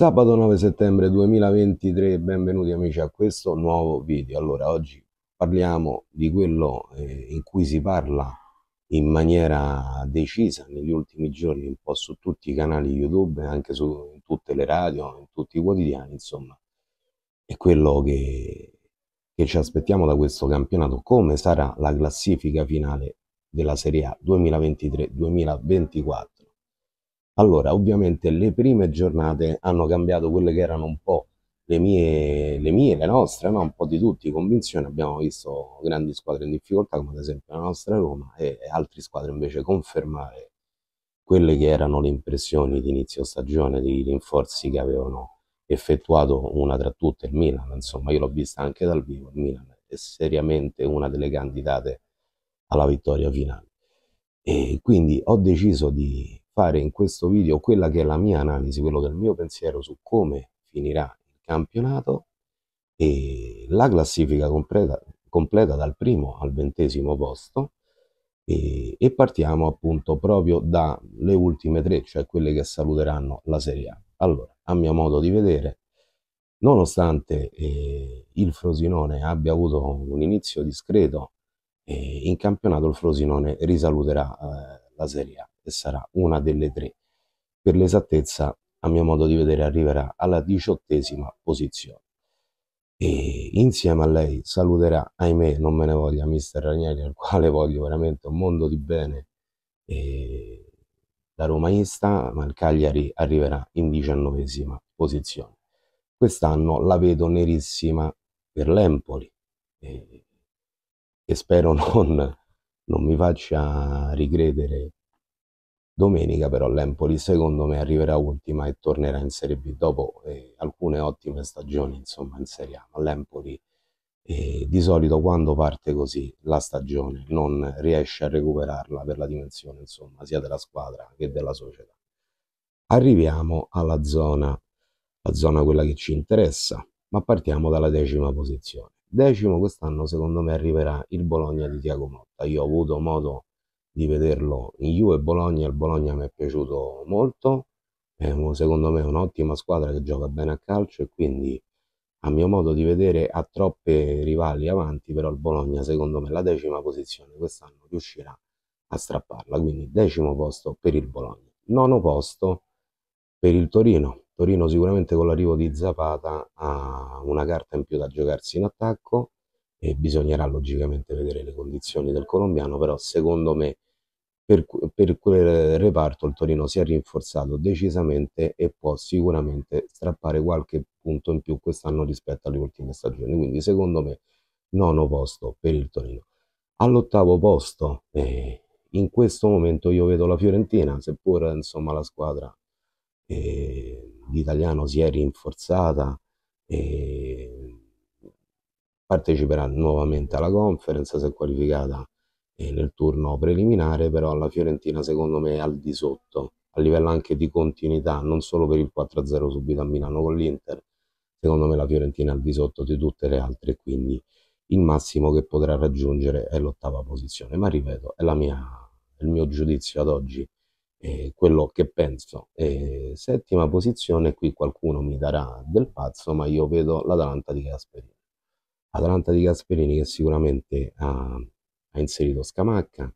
Sabato 9 settembre 2023, benvenuti amici a questo nuovo video. Allora, oggi parliamo di quello eh, in cui si parla in maniera decisa negli ultimi giorni, un po' su tutti i canali YouTube, anche su tutte le radio, in tutti i quotidiani, insomma. È quello che, che ci aspettiamo da questo campionato, come sarà la classifica finale della Serie A 2023-2024 allora, ovviamente le prime giornate hanno cambiato quelle che erano un po' le mie, le, mie, le nostre, no? un po' di tutti, convinzioni. Abbiamo visto grandi squadre in difficoltà, come ad esempio la nostra Roma, e altre squadre invece confermare quelle che erano le impressioni di inizio stagione, di rinforzi che avevano effettuato una tra tutte, il Milan. Insomma, io l'ho vista anche dal vivo, il Milan è seriamente una delle candidate alla vittoria finale. E quindi ho deciso di fare in questo video quella che è la mia analisi, quello che è il mio pensiero su come finirà il campionato e la classifica completa, completa dal primo al ventesimo posto e, e partiamo appunto proprio dalle ultime tre, cioè quelle che saluteranno la Serie A. Allora, a mio modo di vedere, nonostante eh, il Frosinone abbia avuto un inizio discreto, eh, in campionato il Frosinone risaluterà eh, la Serie A che sarà una delle tre. Per l'esattezza, a mio modo di vedere, arriverà alla diciottesima posizione. E insieme a lei saluterà, ahimè, non me ne voglia, mister Ranieri, al quale voglio veramente un mondo di bene e da romanista, ma il Cagliari arriverà in diciannovesima posizione. Quest'anno la vedo nerissima per l'Empoli e, e spero non, non mi faccia ricredere Domenica però l'Empoli secondo me arriverà ultima e tornerà in Serie B dopo eh, alcune ottime stagioni insomma in Serie A, ma l'Empoli eh, di solito quando parte così la stagione non riesce a recuperarla per la dimensione insomma sia della squadra che della società. Arriviamo alla zona, la zona quella che ci interessa, ma partiamo dalla decima posizione. Decimo quest'anno secondo me arriverà il Bologna di Tiago Motta, io ho avuto modo di vederlo in Juve Bologna, il Bologna mi è piaciuto molto, è un, secondo me è un'ottima squadra che gioca bene a calcio e quindi a mio modo di vedere ha troppe rivali avanti, però il Bologna secondo me la decima posizione quest'anno riuscirà a strapparla, quindi decimo posto per il Bologna, nono posto per il Torino, Torino sicuramente con l'arrivo di Zapata ha una carta in più da giocarsi in attacco, e bisognerà logicamente vedere le condizioni del colombiano, però secondo me per, per, quel reparto il Torino si è rinforzato decisamente e può sicuramente strappare qualche punto in più quest'anno rispetto alle ultime stagioni, quindi secondo me nono posto per il Torino. All'ottavo posto, eh, in questo momento io vedo la Fiorentina, seppur insomma, la squadra eh, di si è rinforzata, eh, parteciperà nuovamente alla conference, si è qualificata eh, nel turno preliminare, però la Fiorentina secondo me è al di sotto, a livello anche di continuità, non solo per il 4-0 subito a Milano con l'Inter, secondo me la Fiorentina è al di sotto di tutte le altre, quindi il massimo che potrà raggiungere è l'ottava posizione, ma ripeto, è mia, il mio giudizio ad oggi, eh, quello che penso. È settima posizione, qui qualcuno mi darà del pazzo, ma io vedo l'Atalanta di Gasperini. Atalanta di Gasperini che sicuramente ha, ha inserito Scamacca,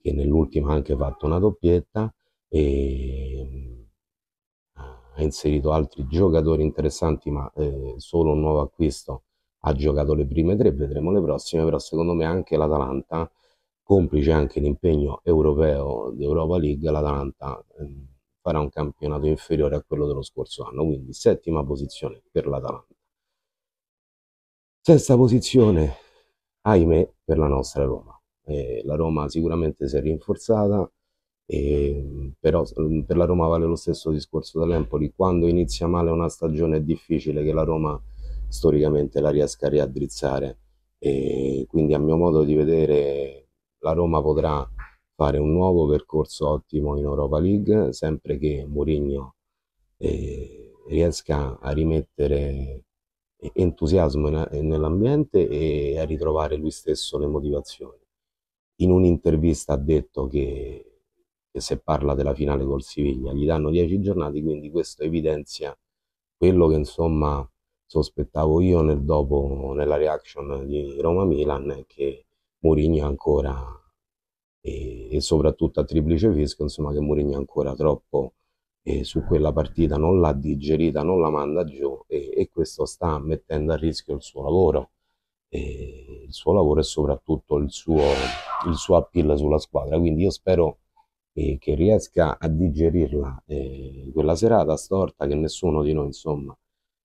che nell'ultima ha anche fatto una doppietta e mm, ha inserito altri giocatori interessanti, ma eh, solo un nuovo acquisto ha giocato le prime tre, vedremo le prossime, però secondo me anche l'Atalanta, complice anche l'impegno europeo di Europa League, l'Atalanta mm, farà un campionato inferiore a quello dello scorso anno, quindi settima posizione per l'Atalanta. Sesta posizione, ahimè, per la nostra Roma. Eh, la Roma sicuramente si è rinforzata, eh, però mm, per la Roma vale lo stesso discorso dell'Empoli. Quando inizia male una stagione è difficile che la Roma storicamente la riesca a riaddrizzare. E quindi a mio modo di vedere la Roma potrà fare un nuovo percorso ottimo in Europa League, sempre che Mourinho eh, riesca a rimettere entusiasmo eh, nell'ambiente e a ritrovare lui stesso le motivazioni. In un'intervista ha detto che, che se parla della finale col Siviglia gli danno 10 giornate, quindi questo evidenzia quello che insomma sospettavo io nel dopo, nella reaction di Roma-Milan, che Mourinho ancora, e, e soprattutto a triplice fisco, insomma che Mourinho ancora troppo su quella partita, non l'ha digerita, non la manda giù e, e questo sta mettendo a rischio il suo lavoro, e il suo lavoro e soprattutto il suo, il suo appeal sulla squadra. Quindi io spero eh, che riesca a digerirla eh, quella serata storta che nessuno di noi insomma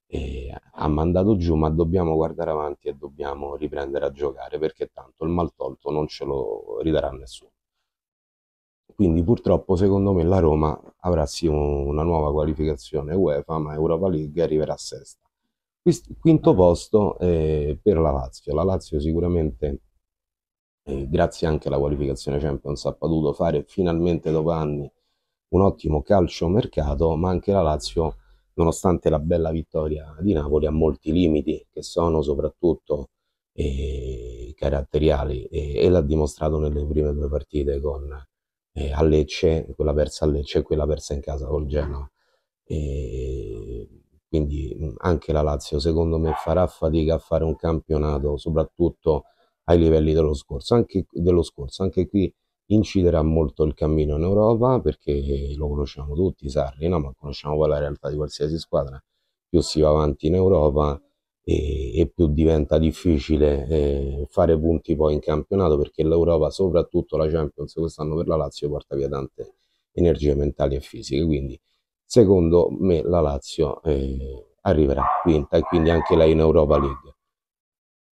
eh, ha mandato giù, ma dobbiamo guardare avanti e dobbiamo riprendere a giocare perché tanto il mal tolto non ce lo ridarà nessuno. Quindi purtroppo secondo me la Roma avrà sì una nuova qualificazione UEFA, ma Europa League arriverà a sesta. Quinto posto eh, per la Lazio. La Lazio sicuramente, eh, grazie anche alla qualificazione Champions, ha potuto fare finalmente dopo anni un ottimo calcio mercato, ma anche la Lazio, nonostante la bella vittoria di Napoli, ha molti limiti che sono soprattutto eh, caratteriali e, e l'ha dimostrato nelle prime due partite con eh, a Lecce, quella persa a Lecce e quella persa in casa col Genoa. E quindi anche la Lazio secondo me farà fatica a fare un campionato, soprattutto ai livelli dello scorso. Anche, dello scorso. anche qui inciderà molto il cammino in Europa perché lo conosciamo tutti, Sarri, no? ma conosciamo poi la realtà di qualsiasi squadra. Più si va avanti in Europa, e, e più diventa difficile eh, fare punti poi in campionato perché l'Europa, soprattutto la Champions quest'anno per la Lazio, porta via tante energie mentali e fisiche. Quindi secondo me la Lazio eh, arriverà quinta e quindi anche lei in Europa League.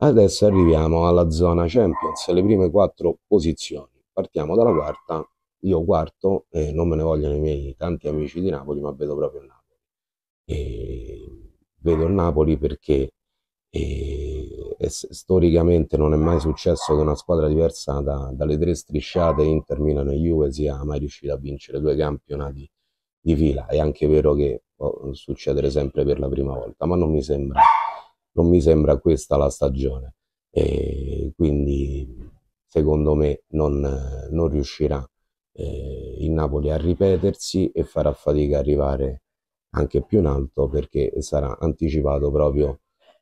Adesso arriviamo alla zona Champions, le prime quattro posizioni. Partiamo dalla quarta, io quarto, eh, non me ne vogliono i miei tanti amici di Napoli, ma vedo proprio il Napoli. E vedo il Napoli perché e, e storicamente non è mai successo che una squadra diversa da, dalle tre strisciate Inter, Milano e Juve sia mai riuscita a vincere due campionati di fila, è anche vero che può oh, succedere sempre per la prima volta, ma non mi sembra, non mi sembra questa la stagione e quindi secondo me non, non riuscirà eh, il Napoli a ripetersi e farà fatica a arrivare anche più in alto perché sarà anticipato proprio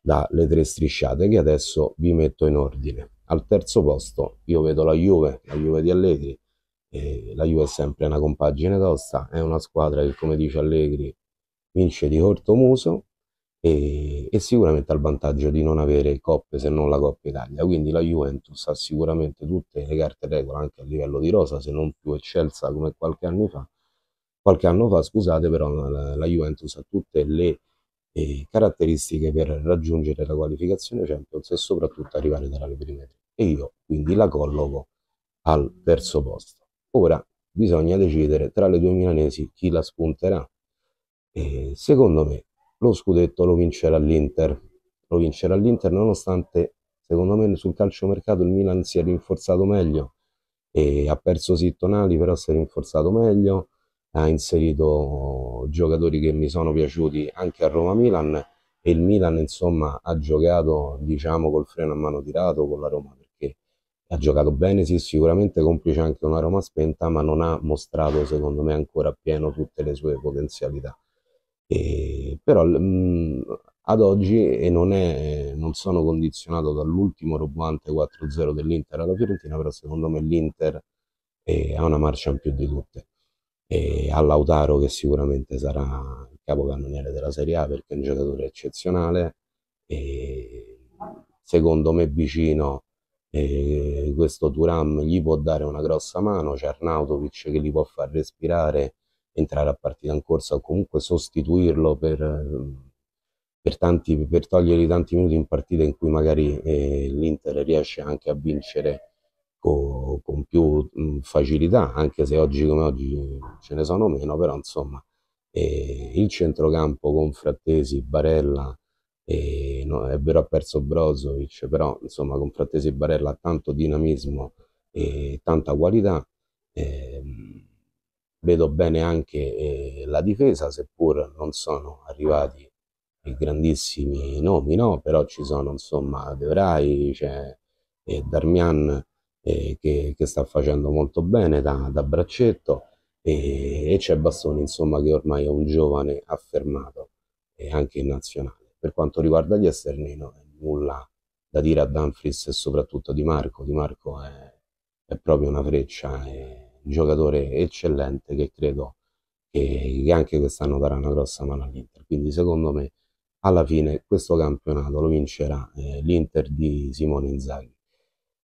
dalle tre strisciate che adesso vi metto in ordine. Al terzo posto io vedo la Juve, la Juve di Allegri, eh, la Juve è sempre una compagine tosta, è una squadra che come dice Allegri vince di corto muso e, e sicuramente ha il vantaggio di non avere coppe se non la Coppa Italia, quindi la Juventus ha sicuramente tutte le carte regola anche a livello di rosa, se non più eccelsa come qualche anno fa, qualche anno fa scusate però la, la Juventus ha tutte le e caratteristiche per raggiungere la qualificazione Champions e soprattutto arrivare dalla perimetri. E io quindi la colloco al terzo posto. Ora bisogna decidere tra le due milanesi chi la spunterà. E secondo me lo scudetto lo vincerà l'Inter. Lo vincerà l'Inter nonostante secondo me sul calciomercato il Milan si è rinforzato meglio. E ha perso Sittonali però si è rinforzato meglio ha inserito giocatori che mi sono piaciuti anche a Roma-Milan e il Milan insomma ha giocato diciamo col freno a mano tirato con la Roma perché ha giocato bene sì sicuramente complice anche una Roma spenta ma non ha mostrato secondo me ancora pieno tutte le sue potenzialità e, però mh, mm, ad oggi e non, è, non sono condizionato dall'ultimo robuante 4-0 dell'Inter alla Fiorentina però secondo me l'Inter eh, ha una marcia in più di tutte e a Lautaro che sicuramente sarà il capocannoniere della Serie A perché è un giocatore eccezionale e secondo me vicino eh, questo Turam gli può dare una grossa mano, c'è Arnautovic che li può far respirare, entrare a partita in corsa o comunque sostituirlo per, per, tanti, per togliergli tanti minuti in partita in cui magari eh, l'Inter riesce anche a vincere con, con più mh, facilità, anche se oggi come oggi ce ne sono meno, però insomma eh, il centrocampo con Frattesi, Barella, eh, no, è vero ha perso Brozovic, però insomma con Frattesi e Barella ha tanto dinamismo e tanta qualità. Eh, vedo bene anche eh, la difesa, seppur non sono arrivati grandissimi nomi, no? però ci sono insomma De Vrij, c'è cioè, Darmian, eh, che, che, sta facendo molto bene da, da braccetto e, e c'è Bastoni insomma che ormai è un giovane affermato eh, anche in nazionale. Per quanto riguarda gli esterni non è nulla da dire a Danfries e soprattutto Di Marco, Di Marco è, è proprio una freccia, è un giocatore eccellente che credo che, che anche quest'anno darà una grossa mano all'Inter, quindi secondo me alla fine questo campionato lo vincerà eh, l'Inter di Simone Inzaghi.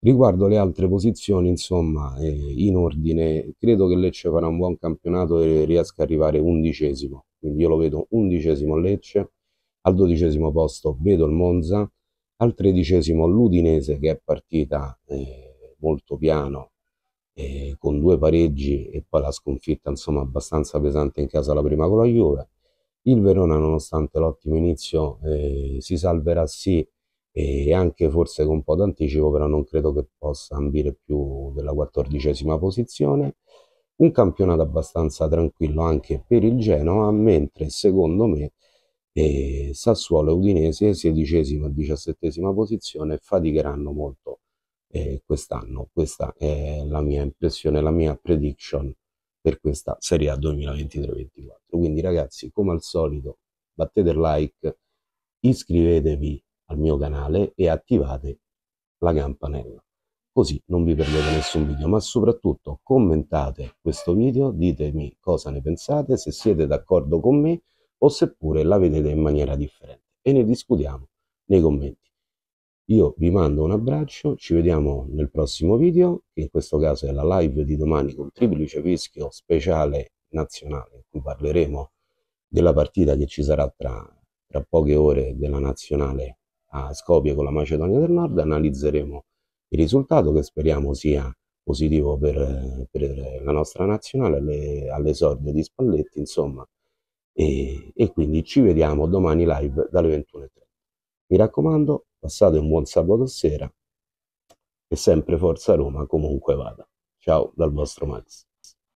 Riguardo le altre posizioni, insomma, eh, in ordine, credo che Lecce farà un buon campionato e riesca a arrivare undicesimo, quindi io lo vedo undicesimo Lecce, al dodicesimo posto vedo il Monza, al tredicesimo l'Udinese che è partita eh, molto piano, eh, con due pareggi e poi la sconfitta insomma abbastanza pesante in casa la prima con la Juve. Il Verona nonostante l'ottimo inizio eh, si salverà sì e anche forse con un po' d'anticipo, però non credo che possa ambire più della quattordicesima posizione. Un campionato abbastanza tranquillo anche per il Genoa, mentre secondo me eh, Sassuolo e Udinese, sedicesima e diciassettesima posizione, faticheranno molto eh, quest'anno. Questa è la mia impressione, la mia prediction per questa Serie A 2023-24. Quindi ragazzi, come al solito, battete like, iscrivetevi al mio canale e attivate la campanella così non vi perdete nessun video ma soprattutto commentate questo video ditemi cosa ne pensate se siete d'accordo con me o seppure la vedete in maniera differente e ne discutiamo nei commenti io vi mando un abbraccio ci vediamo nel prossimo video che in questo caso è la live di domani con triplice fischio speciale nazionale in cui parleremo della partita che ci sarà tra, tra poche ore della nazionale a Skopje con la Macedonia del Nord, analizzeremo il risultato che speriamo sia positivo per, per la nostra nazionale all'esordio di Spalletti, insomma, e, e quindi ci vediamo domani live dalle 21.30. Mi raccomando, passate un buon sabato sera e sempre Forza Roma comunque vada. Ciao dal vostro Max.